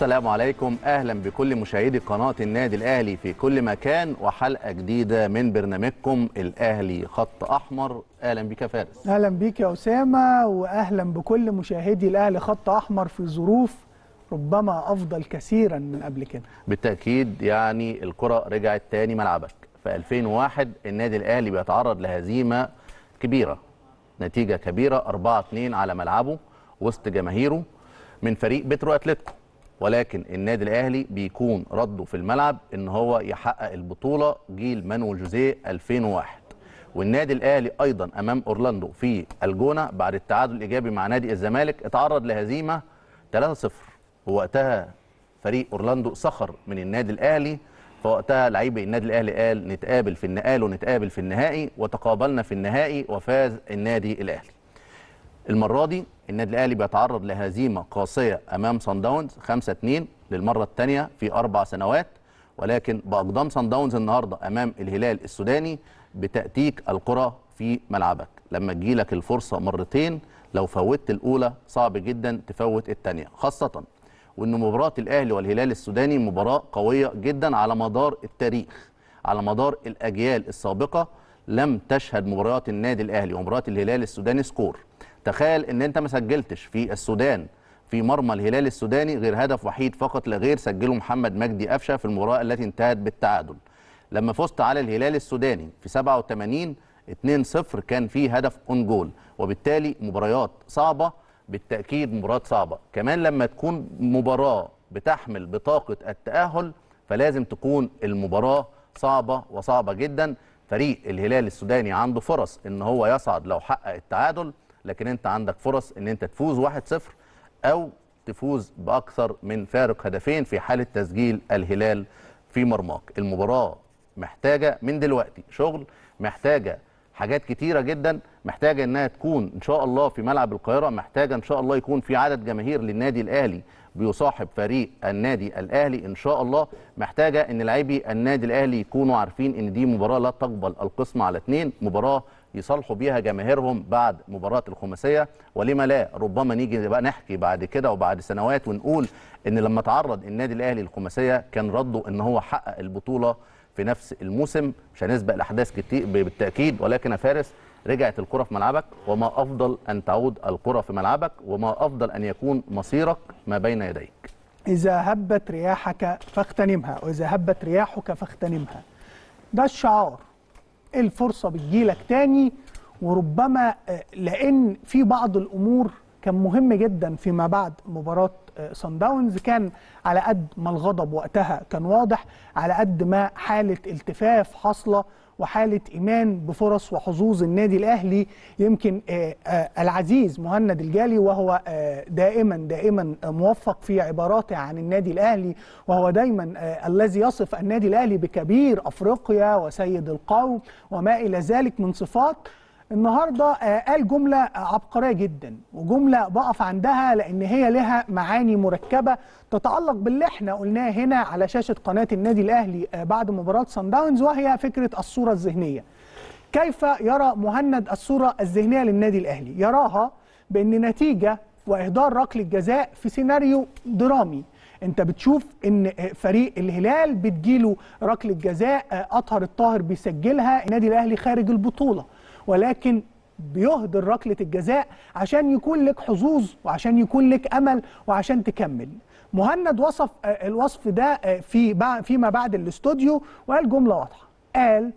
السلام عليكم اهلا بكل مشاهدي قناه النادي الاهلي في كل مكان وحلقه جديده من برنامجكم الاهلي خط احمر اهلا بك يا فارس اهلا بيك يا اسامه واهلا بكل مشاهدي الاهلي خط احمر في ظروف ربما افضل كثيرا من قبل كده بالتاكيد يعني الكره رجعت تاني ملعبك في 2001 النادي الاهلي بيتعرض لهزيمه كبيره نتيجه كبيره 4-2 على ملعبه وسط جماهيره من فريق بترو اتلتيكو ولكن النادي الاهلي بيكون رده في الملعب ان هو يحقق البطوله جيل مانويل جوزيه 2001 والنادي الاهلي ايضا امام اورلاندو في الجونه بعد التعادل الايجابي مع نادي الزمالك اتعرض لهزيمه 3-0 ووقتها فريق اورلاندو سخر من النادي الاهلي فوقتها لعيبه النادي الاهلي قال نتقابل في النقال ونتقابل في النهائي وتقابلنا في النهائي وفاز النادي الاهلي المره دي النادي الاهلي بيتعرض لهزيمه قاسيه امام سان داونز 5 2 للمره الثانيه في اربع سنوات ولكن باقدام سان داونز النهارده امام الهلال السوداني بتاتيك القرى في ملعبك لما تجيلك الفرصه مرتين لو فوتت الاولى صعب جدا تفوت الثانيه خاصه وان مباراه الاهلي والهلال السوداني مباراه قويه جدا على مدار التاريخ على مدار الاجيال السابقه لم تشهد مباريات النادي الاهلي ومباراه الهلال السوداني سكور تخيل ان انت ما سجلتش في السودان في مرمى الهلال السوداني غير هدف وحيد فقط لا غير سجله محمد مجدي قفشه في المباراه التي انتهت بالتعادل لما فزت على الهلال السوداني في 87 2-0 كان في هدف اون جول وبالتالي مباريات صعبه بالتاكيد مباريات صعبه كمان لما تكون مباراه بتحمل بطاقه التاهل فلازم تكون المباراه صعبه وصعبه جدا فريق الهلال السوداني عنده فرص ان هو يصعد لو حقق التعادل لكن انت عندك فرص ان انت تفوز 1-0 او تفوز باكثر من فارق هدفين في حاله تسجيل الهلال في مرماك المباراه محتاجه من دلوقتي شغل محتاجه حاجات كتيره جدا محتاجه انها تكون ان شاء الله في ملعب القاهره محتاجه ان شاء الله يكون في عدد جماهير للنادي الاهلي بيصاحب فريق النادي الاهلي ان شاء الله محتاجه ان لاعبي النادي الاهلي يكونوا عارفين ان دي مباراه لا تقبل القسم على اثنين مباراه يصالحوا بيها جماهيرهم بعد مباراه الخماسيه ولما لا ربما نيجي بقى نحكي بعد كده وبعد سنوات ونقول ان لما تعرض النادي الاهلي للخماسيه كان رده ان هو حقق البطوله في نفس الموسم مش هنسبق الاحداث كتير بالتاكيد ولكن يا فارس رجعت الكره في ملعبك وما افضل ان تعود الكره في ملعبك وما افضل ان يكون مصيرك ما بين يديك إذا هبت رياحك فاغتنمها وإذا هبت رياحك فاغتنمها ده الشعار الفرصه بتجيلك تاني وربما آه، لان في بعض الامور كان مهم جدا فيما بعد مباراه سان آه، داونز كان على قد ما الغضب وقتها كان واضح على قد ما حاله التفاف حاصله وحاله ايمان بفرص وحظوظ النادي الاهلي يمكن آه، آه، العزيز مهند الجالي وهو آه، دائما دائما موفق في عباراته عن النادي الاهلي وهو دايما الذي يصف النادي الاهلي بكبير افريقيا وسيد القوم وما الى ذلك من صفات النهارده آه، قال جمله عبقريه جدا وجمله بقف عندها لان هي لها معاني مركبه تتعلق باللي احنا قلناه هنا على شاشه قناه النادي الاهلي آه، بعد مباراه سان داونز وهي فكره الصوره الذهنيه. كيف يرى مهند الصوره الذهنيه للنادي الاهلي؟ يراها بان نتيجه واهدار ركله جزاء في سيناريو درامي انت بتشوف ان فريق الهلال بتجيله ركله جزاء آه، اطهر الطاهر بيسجلها النادي الاهلي خارج البطوله ولكن بيهدر ركله الجزاء عشان يكون لك حظوظ وعشان يكون لك امل وعشان تكمل مهند وصف آه، الوصف ده آه، في فيما بعد الاستوديو وقال جمله واضحه قال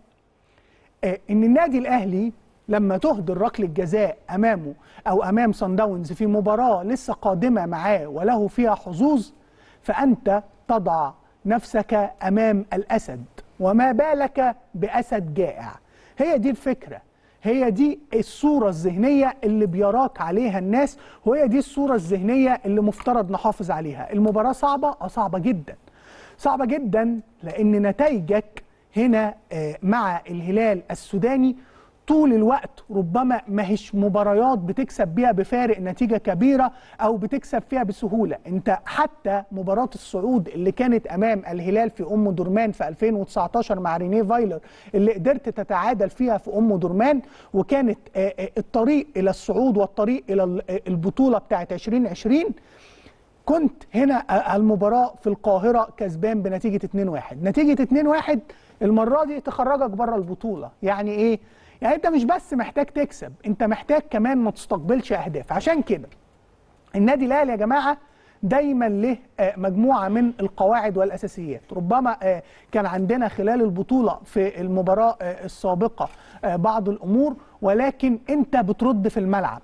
آه، ان النادي الاهلي لما تهدر ركله جزاء امامه او امام صن داونز في مباراه لسه قادمه معاه وله فيها حظوظ فانت تضع نفسك امام الاسد وما بالك باسد جائع هي دي الفكره هي دي الصورة الذهنية اللي بيراك عليها الناس وهي دي الصورة الذهنية اللي مفترض نحافظ عليها المباراة صعبة؟ اه صعبة جدا صعبة جدا لأن نتائجك هنا آه، مع الهلال السوداني طول الوقت ربما ما هيش مباريات بتكسب بيها بفارق نتيجة كبيرة أو بتكسب فيها بسهولة أنت حتى مباراة الصعود اللي كانت أمام الهلال في أم درمان في 2019 مع رينيه فايلر اللي قدرت تتعادل فيها في أم درمان وكانت آه، آه، الطريق إلى الصعود والطريق إلى آه، البطولة بتاعة 2020 كنت هنا المباراة في القاهرة كسبان بنتيجة 2-1 نتيجة 2-1 المرة دي تخرجك بره البطولة يعني إيه يعني انت مش بس محتاج تكسب انت محتاج كمان ما تستقبلش اهداف عشان كده النادي الاهلي يا جماعه دايما له آه، مجموعه من القواعد والاساسيات ربما آه، كان عندنا خلال البطوله في المباراه آه، السابقه بعض الامور ولكن انت بترد في الملعب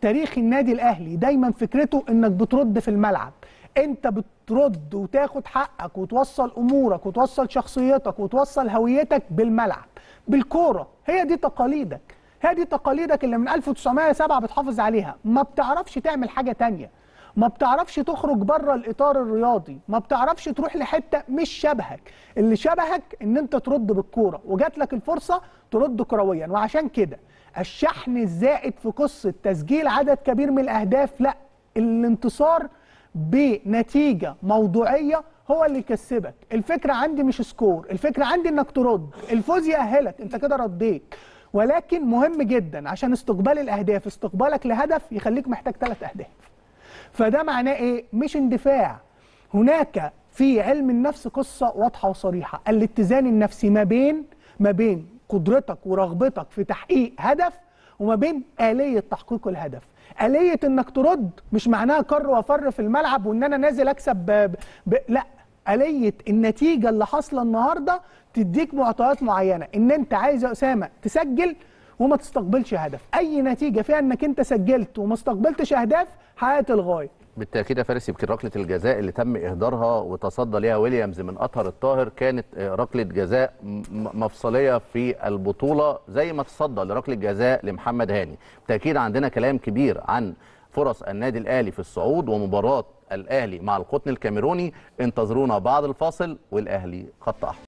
تاريخ النادي الاهلي دايما فكرته انك بترد في الملعب انت بترد وتاخد حقك وتوصل امورك وتوصل شخصيتك وتوصل هويتك بالملعب بالكوره هي دي تقاليدك هي دي تقاليدك اللي من 1907 بتحافظ عليها ما بتعرفش تعمل حاجه تانية ما بتعرفش تخرج بره الاطار الرياضي ما بتعرفش تروح لحته مش شبهك اللي شبهك ان انت ترد بالكوره وجات لك الفرصه ترد كرويا وعشان كده الشحن الزائد في قصه تسجيل عدد كبير من الاهداف لا الانتصار بنتيجه موضوعيه هو اللي يكسبك الفكره عندي مش سكور الفكره عندي انك ترد الفوز يأهلك انت كده رديت ولكن مهم جدا عشان استقبال الاهداف استقبالك لهدف يخليك محتاج ثلاث اهداف فده معناه ايه مش اندفاع هناك في علم النفس قصه واضحه وصريحه الاتزان النفسي ما بين ما بين قدرتك ورغبتك في تحقيق هدف وما بين آلية تحقيق الهدف آلية انك ترد مش معناها كر وفر في الملعب وان انا نازل اكسب ب... ب... لا آلية النتيجة اللي حاصلة النهاردة تديك معطيات معينة ان انت عايز يا أسامة تسجل وما تستقبلش هدف اي نتيجة فيها انك انت سجلت وما استقبلتش اهداف حققت الغاية بالتاكيد يا فارس يمكن ركله الجزاء اللي تم اهدارها وتصدى ليها ويليامز من اطهر الطاهر كانت آه، ركله جزاء مفصليه في البطوله زي ما تصدى لركله جزاء لمحمد هاني بالتاكيد عندنا كلام كبير عن فرص النادي الاهلي في الصعود ومباراه الاهلي مع القطن الكاميروني انتظرونا بعد الفاصل والاهلي خط احمر